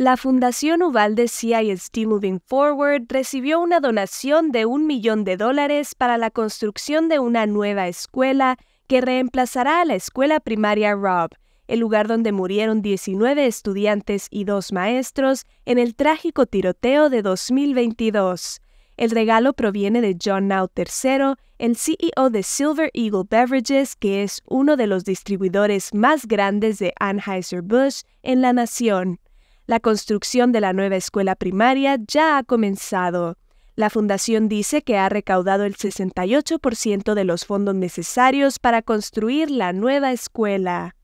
La Fundación Uvalde CISD Moving Forward recibió una donación de un millón de dólares para la construcción de una nueva escuela que reemplazará a la escuela primaria Rob, el lugar donde murieron 19 estudiantes y dos maestros en el trágico tiroteo de 2022. El regalo proviene de John Now III, el CEO de Silver Eagle Beverages, que es uno de los distribuidores más grandes de Anheuser-Busch en la nación. La construcción de la nueva escuela primaria ya ha comenzado. La fundación dice que ha recaudado el 68% de los fondos necesarios para construir la nueva escuela.